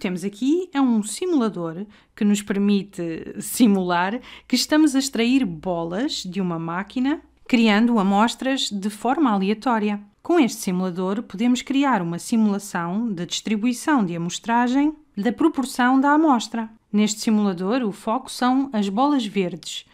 temos aqui é um simulador que nos permite simular que estamos a extrair bolas de uma máquina, criando amostras de forma aleatória. Com este simulador, podemos criar uma simulação da distribuição de amostragem da proporção da amostra. Neste simulador, o foco são as bolas verdes.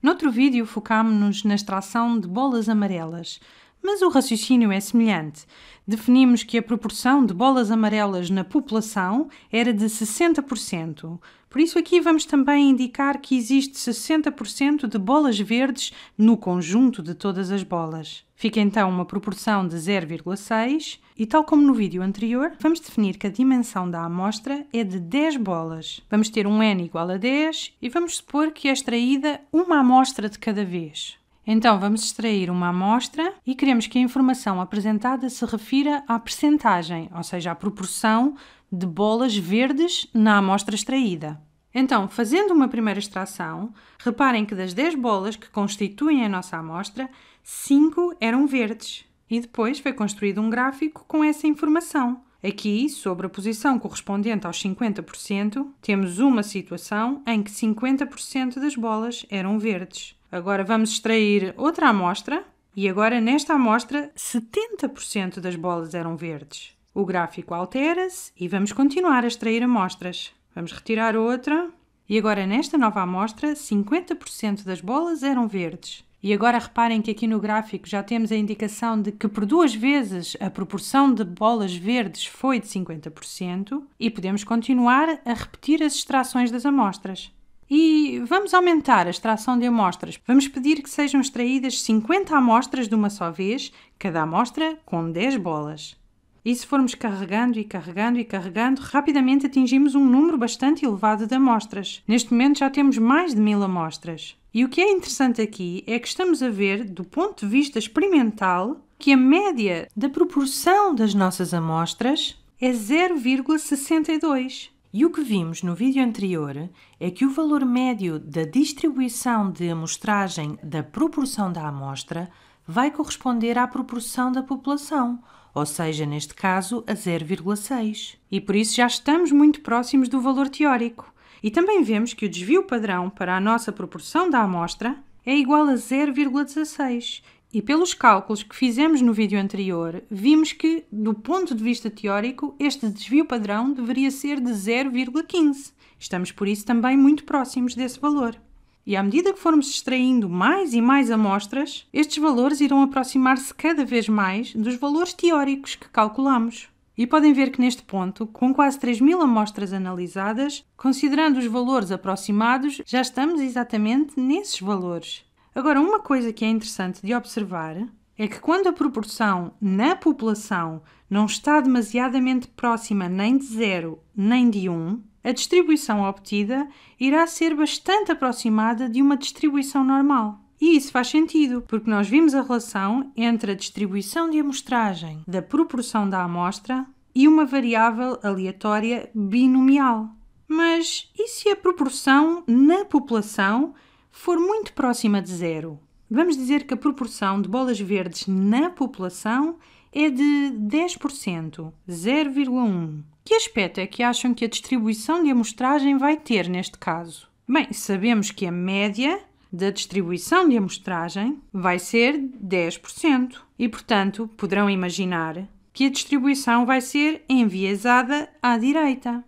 Noutro vídeo, focámos-nos na extração de bolas amarelas, mas o raciocínio é semelhante. Definimos que a proporção de bolas amarelas na população era de 60%. Por isso, aqui vamos também indicar que existe 60% de bolas verdes no conjunto de todas as bolas. Fica então uma proporção de 0,6 e, tal como no vídeo anterior, vamos definir que a dimensão da amostra é de 10 bolas. Vamos ter um n igual a 10 e vamos supor que é extraída uma amostra de cada vez. Então, vamos extrair uma amostra e queremos que a informação apresentada se refira à percentagem, ou seja, à proporção de bolas verdes na amostra extraída. Então, fazendo uma primeira extração, reparem que das 10 bolas que constituem a nossa amostra, 5 eram verdes. E depois foi construído um gráfico com essa informação. Aqui, sobre a posição correspondente aos 50%, temos uma situação em que 50% das bolas eram verdes. Agora vamos extrair outra amostra e agora nesta amostra 70% das bolas eram verdes. O gráfico altera-se e vamos continuar a extrair amostras. Vamos retirar outra e agora nesta nova amostra 50% das bolas eram verdes. E agora reparem que aqui no gráfico já temos a indicação de que por duas vezes a proporção de bolas verdes foi de 50% e podemos continuar a repetir as extrações das amostras. E vamos aumentar a extração de amostras. Vamos pedir que sejam extraídas 50 amostras de uma só vez, cada amostra com 10 bolas. E se formos carregando e carregando e carregando, rapidamente atingimos um número bastante elevado de amostras. Neste momento já temos mais de mil amostras. E o que é interessante aqui é que estamos a ver, do ponto de vista experimental, que a média da proporção das nossas amostras é 0,62. E o que vimos no vídeo anterior é que o valor médio da distribuição de amostragem da proporção da amostra vai corresponder à proporção da população, ou seja, neste caso, a 0,6. E por isso já estamos muito próximos do valor teórico. E também vemos que o desvio padrão para a nossa proporção da amostra é igual a 0,16. E pelos cálculos que fizemos no vídeo anterior, vimos que, do ponto de vista teórico, este desvio padrão deveria ser de 0,15. Estamos, por isso, também muito próximos desse valor. E à medida que formos extraindo mais e mais amostras, estes valores irão aproximar-se cada vez mais dos valores teóricos que calculamos. E podem ver que neste ponto, com quase 3 mil amostras analisadas, considerando os valores aproximados, já estamos exatamente nesses valores. Agora, uma coisa que é interessante de observar é que quando a proporção na população não está demasiadamente próxima nem de zero nem de 1, um, a distribuição obtida irá ser bastante aproximada de uma distribuição normal. E isso faz sentido, porque nós vimos a relação entre a distribuição de amostragem da proporção da amostra e uma variável aleatória binomial. Mas e se a proporção na população for muito próxima de zero? Vamos dizer que a proporção de bolas verdes na população é de 10%, 0,1%. Que aspecto é que acham que a distribuição de amostragem vai ter neste caso? Bem, sabemos que a média da distribuição de amostragem vai ser 10%. E, portanto, poderão imaginar que a distribuição vai ser enviesada à direita.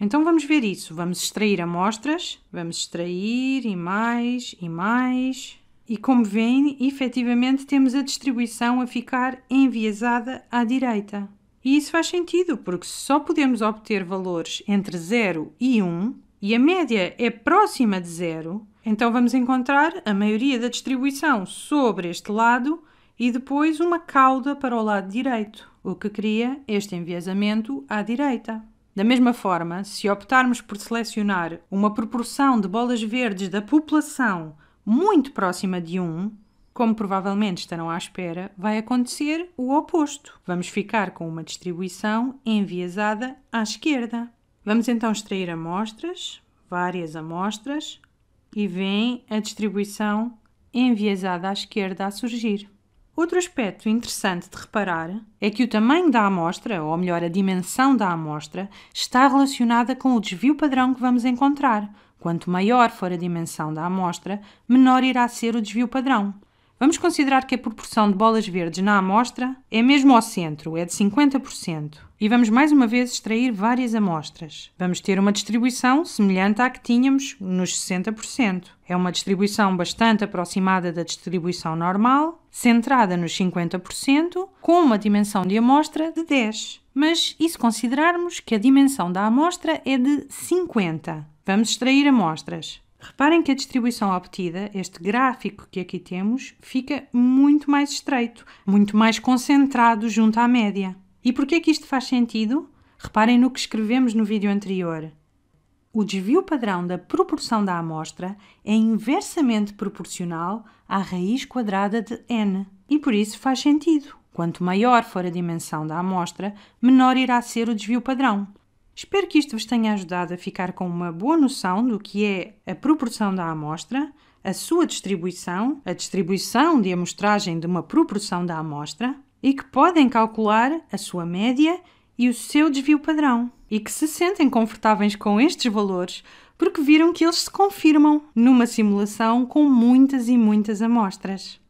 Então vamos ver isso. Vamos extrair amostras, vamos extrair e mais e mais. E como veem, efetivamente temos a distribuição a ficar enviesada à direita. E isso faz sentido, porque só podemos obter valores entre 0 e 1, e a média é próxima de 0, então vamos encontrar a maioria da distribuição sobre este lado e depois uma cauda para o lado direito, o que cria este enviesamento à direita. Da mesma forma, se optarmos por selecionar uma proporção de bolas verdes da população muito próxima de 1, como provavelmente estarão à espera, vai acontecer o oposto. Vamos ficar com uma distribuição enviesada à esquerda. Vamos então extrair amostras, várias amostras, e vem a distribuição enviesada à esquerda a surgir. Outro aspecto interessante de reparar é que o tamanho da amostra, ou melhor, a dimensão da amostra, está relacionada com o desvio padrão que vamos encontrar, Quanto maior for a dimensão da amostra, menor irá ser o desvio padrão. Vamos considerar que a proporção de bolas verdes na amostra é mesmo ao centro, é de 50%. E vamos mais uma vez extrair várias amostras. Vamos ter uma distribuição semelhante à que tínhamos nos 60%. É uma distribuição bastante aproximada da distribuição normal, centrada nos 50%, com uma dimensão de amostra de 10. Mas e se considerarmos que a dimensão da amostra é de 50? Vamos extrair amostras. Reparem que a distribuição obtida, este gráfico que aqui temos, fica muito mais estreito, muito mais concentrado junto à média. E por que é que isto faz sentido? Reparem no que escrevemos no vídeo anterior. O desvio padrão da proporção da amostra é inversamente proporcional à raiz quadrada de n e por isso faz sentido. Quanto maior for a dimensão da amostra, menor irá ser o desvio padrão. Espero que isto vos tenha ajudado a ficar com uma boa noção do que é a proporção da amostra, a sua distribuição, a distribuição de amostragem de uma proporção da amostra e que podem calcular a sua média e o seu desvio padrão e que se sentem confortáveis com estes valores porque viram que eles se confirmam numa simulação com muitas e muitas amostras.